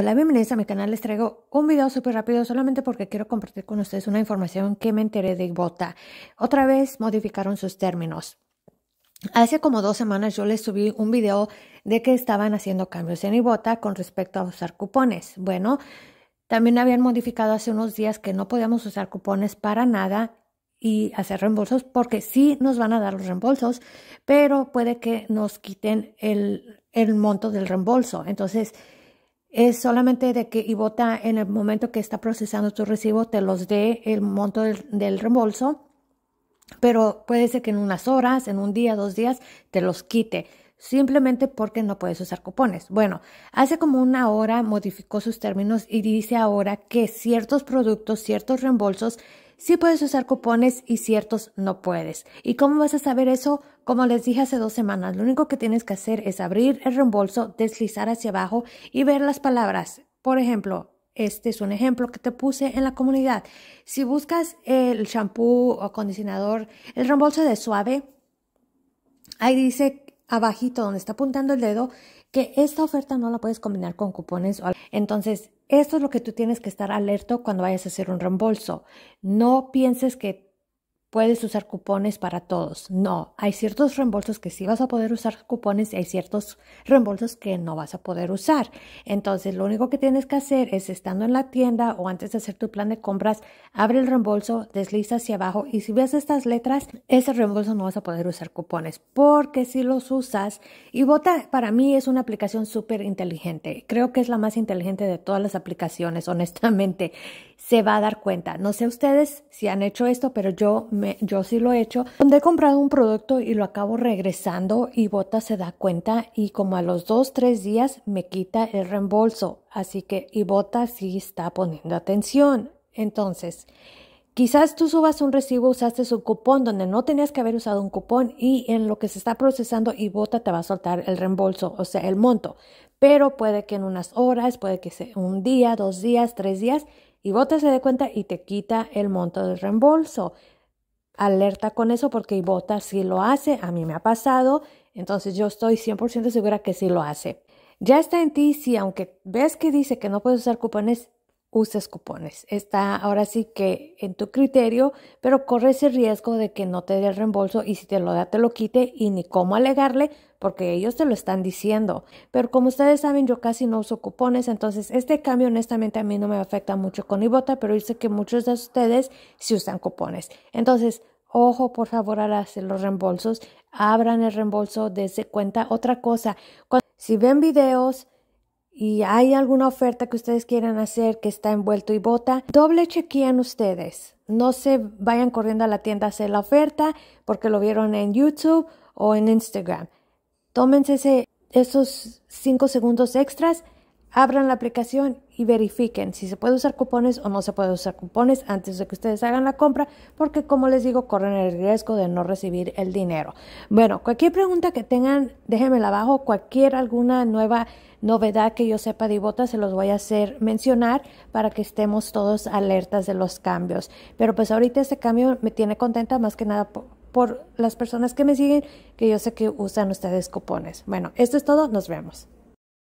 Hola, bienvenidos a mi canal. Les traigo un video súper rápido solamente porque quiero compartir con ustedes una información que me enteré de Ibota. Otra vez modificaron sus términos. Hace como dos semanas yo les subí un video de que estaban haciendo cambios en Ibota con respecto a usar cupones. Bueno, también habían modificado hace unos días que no podíamos usar cupones para nada y hacer reembolsos porque sí nos van a dar los reembolsos, pero puede que nos quiten el, el monto del reembolso. Entonces, es solamente de que Ibota en el momento que está procesando tu recibo te los dé el monto del, del, reembolso, pero puede ser que en unas horas, en un día, dos días, te los quite simplemente porque no puedes usar cupones. Bueno, hace como una hora modificó sus términos y dice ahora que ciertos productos, ciertos reembolsos, sí puedes usar cupones y ciertos no puedes. ¿Y cómo vas a saber eso? Como les dije hace dos semanas, lo único que tienes que hacer es abrir el reembolso, deslizar hacia abajo y ver las palabras. Por ejemplo, este es un ejemplo que te puse en la comunidad. Si buscas el shampoo o acondicionador, el reembolso de suave, ahí dice abajito donde está apuntando el dedo, que esta oferta no la puedes combinar con cupones. Entonces, esto es lo que tú tienes que estar alerta cuando vayas a hacer un reembolso. No pienses que puedes usar cupones para todos. No, hay ciertos reembolsos que sí vas a poder usar cupones y hay ciertos reembolsos que no vas a poder usar. Entonces, lo único que tienes que hacer es estando en la tienda o antes de hacer tu plan de compras, abre el reembolso, desliza hacia abajo y si ves estas letras, ese reembolso no vas a poder usar cupones porque si los usas y vota para mí es una aplicación súper inteligente. Creo que es la más inteligente de todas las aplicaciones, honestamente. Se va a dar cuenta. No sé ustedes si han hecho esto, pero yo me yo sí lo he hecho, donde he comprado un producto y lo acabo regresando y Bota se da cuenta y como a los dos, tres días me quita el reembolso. Así que y Bota sí está poniendo atención. Entonces, Quizás tú subas un recibo, usaste su cupón donde no tenías que haber usado un cupón y en lo que se está procesando y bota te va a soltar el reembolso, o sea, el monto. Pero puede que en unas horas, puede que sea un día, dos días, tres días, y bota se dé cuenta y te quita el monto del reembolso alerta con eso porque Ibota sí lo hace, a mí me ha pasado, entonces yo estoy 100% segura que sí lo hace. Ya está en ti si aunque ves que dice que no puedes usar cupones, uses cupones. Está ahora sí que en tu criterio, pero corre ese riesgo de que no te dé el reembolso y si te lo da te lo quite y ni cómo alegarle porque ellos te lo están diciendo. Pero como ustedes saben, yo casi no uso cupones, entonces este cambio honestamente a mí no me afecta mucho con Ibota, pero yo sé que muchos de ustedes sí usan cupones. Entonces, ojo por favor al hacer los reembolsos, abran el reembolso desde cuenta. Otra cosa, si ven videos, y hay alguna oferta que ustedes quieran hacer que está envuelto y bota, doble chequean ustedes. No se vayan corriendo a la tienda a hacer la oferta porque lo vieron en YouTube o en Instagram. Tómense esos cinco segundos extras abran la aplicación y verifiquen si se puede usar cupones o no se puede usar cupones antes de que ustedes hagan la compra, porque como les digo, corren el riesgo de no recibir el dinero. Bueno, cualquier pregunta que tengan, déjenmela abajo, cualquier alguna nueva novedad que yo sepa de Ibota se los voy a hacer mencionar para que estemos todos alertas de los cambios. Pero pues ahorita este cambio me tiene contenta más que nada por, por las personas que me siguen, que yo sé que usan ustedes cupones. Bueno, esto es todo, nos vemos.